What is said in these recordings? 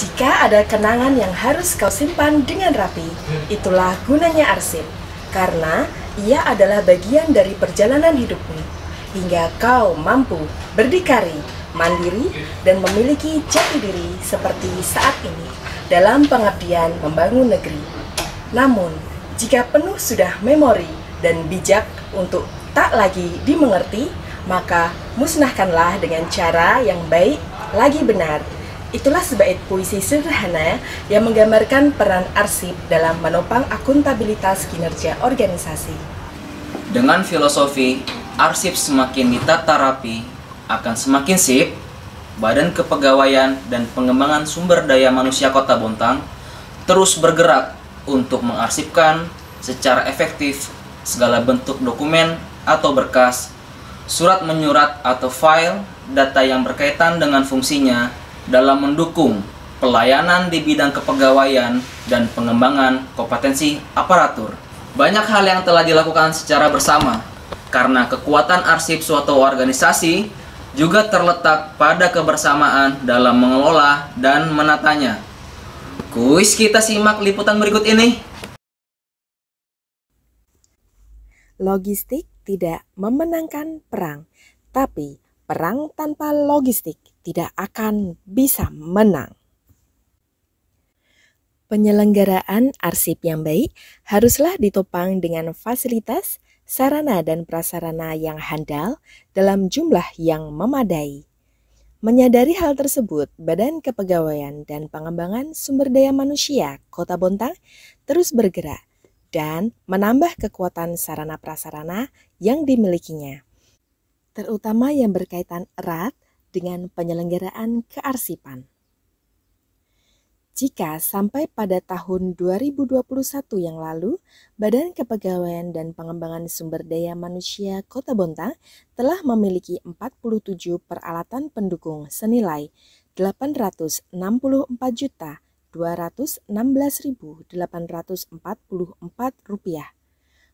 Jika ada kenangan yang harus kau simpan dengan rapi, itulah gunanya arsip, karena ia adalah bagian dari perjalanan hidupmu, hingga kau mampu berdikari, mandiri, dan memiliki jati diri seperti saat ini dalam pengabdian membangun negeri. Namun, jika penuh sudah memori dan bijak untuk tak lagi dimengerti, maka musnahkanlah dengan cara yang baik lagi benar Itulah sebaik puisi sederhana yang menggambarkan peran arsip dalam menopang akuntabilitas kinerja organisasi. Dengan filosofi, arsip semakin ditata rapi, akan semakin sip, Badan Kepegawaian dan Pengembangan Sumber Daya Manusia Kota Bontang terus bergerak untuk mengarsipkan secara efektif segala bentuk dokumen atau berkas, surat menyurat atau file, data yang berkaitan dengan fungsinya, dalam mendukung pelayanan di bidang kepegawaian dan pengembangan kompetensi aparatur. Banyak hal yang telah dilakukan secara bersama, karena kekuatan arsip suatu organisasi juga terletak pada kebersamaan dalam mengelola dan menatanya. Kuis kita simak liputan berikut ini. Logistik tidak memenangkan perang, tapi perang tanpa logistik tidak akan bisa menang. Penyelenggaraan arsip yang baik haruslah ditopang dengan fasilitas, sarana, dan prasarana yang handal dalam jumlah yang memadai. Menyadari hal tersebut, Badan Kepegawaian dan Pengembangan Sumber Daya Manusia Kota Bontang terus bergerak dan menambah kekuatan sarana prasarana yang dimilikinya, terutama yang berkaitan erat dengan penyelenggaraan kearsipan. Jika sampai pada tahun 2021 yang lalu, Badan Kepegawaian dan Pengembangan Sumber Daya Manusia Kota Bontang telah memiliki 47 peralatan pendukung senilai 864 juta 216.844 rupiah.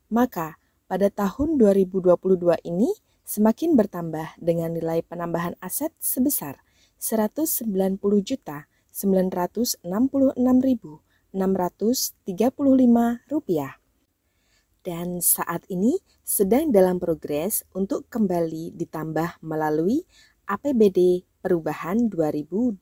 Maka, pada tahun 2022 ini semakin bertambah dengan nilai penambahan aset sebesar 190 juta 966.635 rupiah. Dan saat ini sedang dalam progres untuk kembali ditambah melalui APBD Perubahan 2022.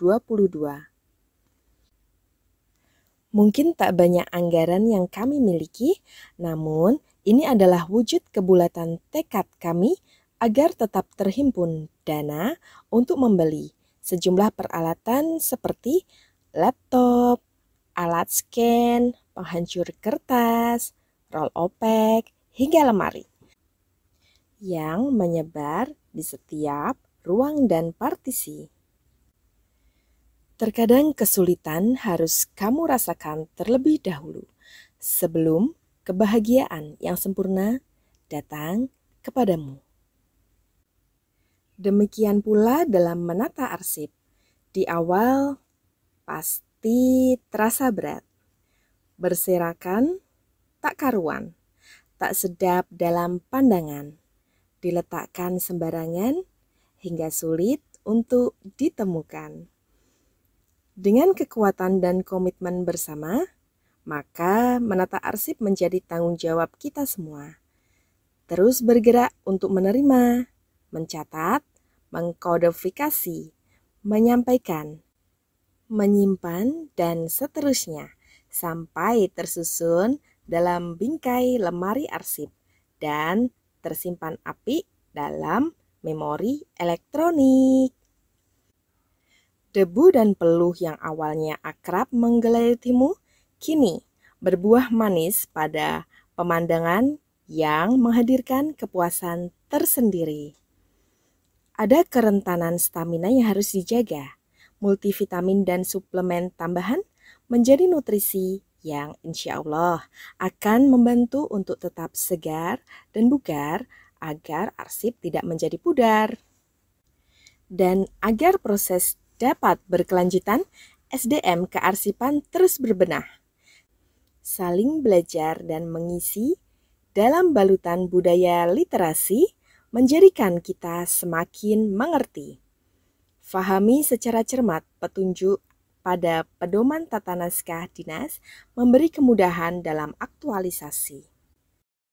Mungkin tak banyak anggaran yang kami miliki, namun ini adalah wujud kebulatan tekad kami agar tetap terhimpun dana untuk membeli sejumlah peralatan seperti laptop, alat scan, penghancur kertas, roll opek, hingga lemari yang menyebar di setiap ruang dan partisi. Terkadang kesulitan harus kamu rasakan terlebih dahulu sebelum kebahagiaan yang sempurna datang kepadamu. Demikian pula dalam menata arsip. Di awal pasti terasa berat. Berserakan tak karuan, tak sedap dalam pandangan. Diletakkan sembarangan hingga sulit untuk ditemukan. Dengan kekuatan dan komitmen bersama, maka menata arsip menjadi tanggung jawab kita semua. Terus bergerak untuk menerima, mencatat, mengkodifikasi, menyampaikan, menyimpan, dan seterusnya sampai tersusun dalam bingkai lemari arsip dan tersimpan api dalam memori elektronik. Debu dan peluh yang awalnya akrab menggelayutimu, kini berbuah manis pada pemandangan yang menghadirkan kepuasan tersendiri. Ada kerentanan stamina yang harus dijaga. Multivitamin dan suplemen tambahan menjadi nutrisi yang insya Allah akan membantu untuk tetap segar dan bugar agar arsip tidak menjadi pudar. Dan agar proses dapat berkelanjutan, SDM kearsipan terus berbenah. Saling belajar dan mengisi dalam balutan budaya literasi menjadikan kita semakin mengerti. Fahami secara cermat petunjuk pada pedoman tata naskah dinas memberi kemudahan dalam aktualisasi.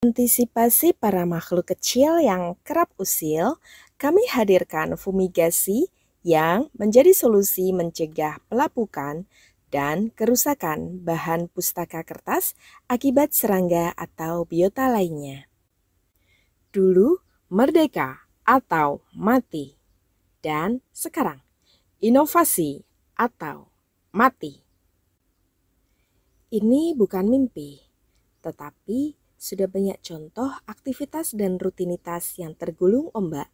Antisipasi para makhluk kecil yang kerap usil, kami hadirkan fumigasi yang menjadi solusi mencegah pelapukan dan kerusakan bahan pustaka kertas akibat serangga atau biota lainnya. Dulu, merdeka atau mati, dan sekarang inovasi atau mati. Ini bukan mimpi, tetapi sudah banyak contoh aktivitas dan rutinitas yang tergulung ombak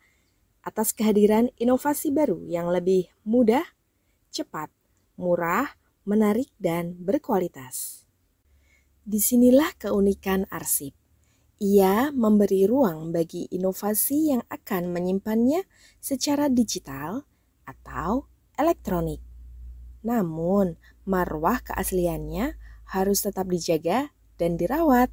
atas kehadiran inovasi baru yang lebih mudah, cepat, murah, menarik, dan berkualitas. Disinilah keunikan arsip ia memberi ruang bagi inovasi yang akan menyimpannya secara digital atau elektronik. Namun, marwah keasliannya harus tetap dijaga dan dirawat.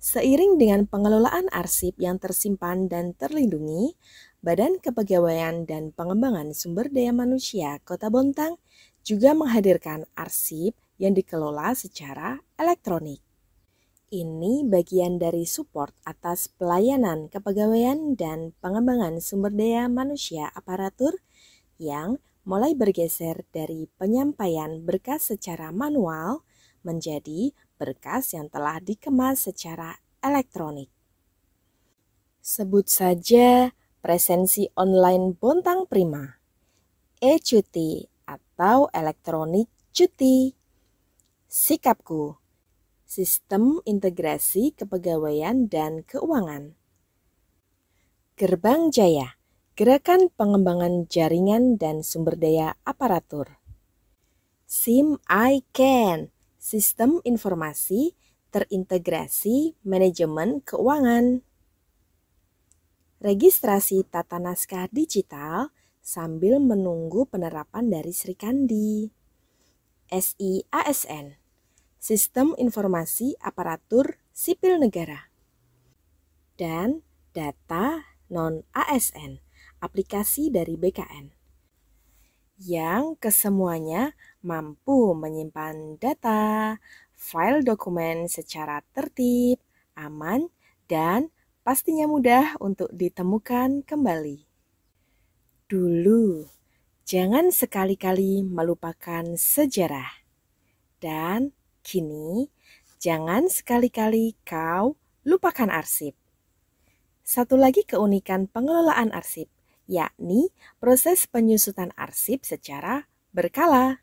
Seiring dengan pengelolaan arsip yang tersimpan dan terlindungi, Badan Kepegawaian dan Pengembangan Sumber Daya Manusia Kota Bontang juga menghadirkan arsip yang dikelola secara elektronik. Ini bagian dari support atas pelayanan kepegawaian dan pengembangan sumber daya manusia aparatur yang mulai bergeser dari penyampaian berkas secara manual menjadi berkas yang telah dikemas secara elektronik. Sebut saja presensi online Bontang Prima, e-cuti atau elektronik cuti, sikapku Sistem Integrasi Kepegawaian dan Keuangan. Gerbang Jaya, Gerakan Pengembangan Jaringan dan Sumber Daya Aparatur. SIM I Can, Sistem Informasi Terintegrasi Manajemen Keuangan. Registrasi tata naskah digital sambil menunggu penerapan dari Srikandi. SIASN Sistem Informasi Aparatur Sipil Negara, dan Data Non-ASN, aplikasi dari BKN, yang kesemuanya mampu menyimpan data, file dokumen secara tertib, aman, dan pastinya mudah untuk ditemukan kembali. Dulu, jangan sekali-kali melupakan sejarah dan Kini, jangan sekali-kali kau lupakan arsip. Satu lagi keunikan pengelolaan arsip, yakni proses penyusutan arsip secara berkala.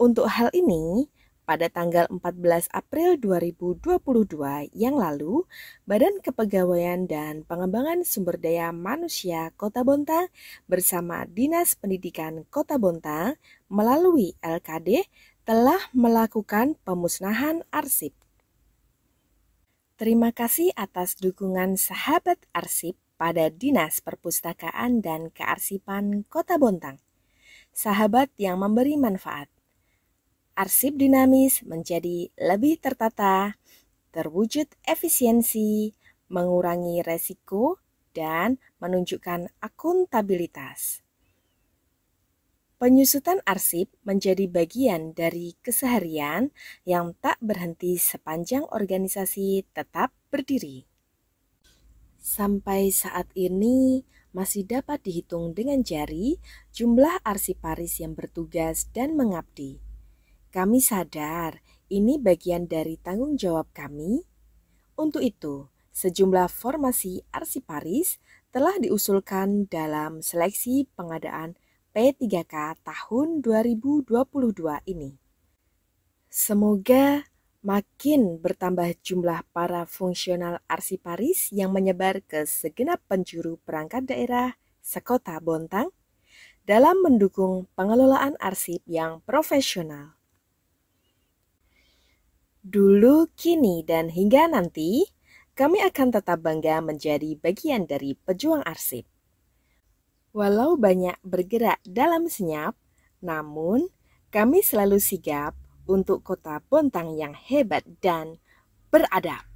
Untuk hal ini, pada tanggal 14 April 2022 yang lalu, Badan Kepegawaian dan Pengembangan Sumber Daya Manusia Kota Bontang bersama Dinas Pendidikan Kota Bontang melalui LKD telah melakukan pemusnahan arsip. Terima kasih atas dukungan sahabat arsip pada Dinas Perpustakaan dan Kearsipan Kota Bontang. Sahabat yang memberi manfaat. Arsip dinamis menjadi lebih tertata, terwujud efisiensi, mengurangi resiko, dan menunjukkan akuntabilitas. Penyusutan arsip menjadi bagian dari keseharian yang tak berhenti sepanjang organisasi tetap berdiri. Sampai saat ini, masih dapat dihitung dengan jari jumlah arsiparis yang bertugas dan mengabdi. Kami sadar ini bagian dari tanggung jawab kami. Untuk itu, sejumlah formasi arsiparis telah diusulkan dalam seleksi pengadaan P3K tahun 2022 ini. Semoga makin bertambah jumlah para fungsional arsiparis yang menyebar ke segenap penjuru perangkat daerah sekota Bontang dalam mendukung pengelolaan arsip yang profesional. Dulu, kini, dan hingga nanti, kami akan tetap bangga menjadi bagian dari pejuang arsip. Walau banyak bergerak dalam senyap, namun kami selalu sigap untuk kota Pontang yang hebat dan beradab.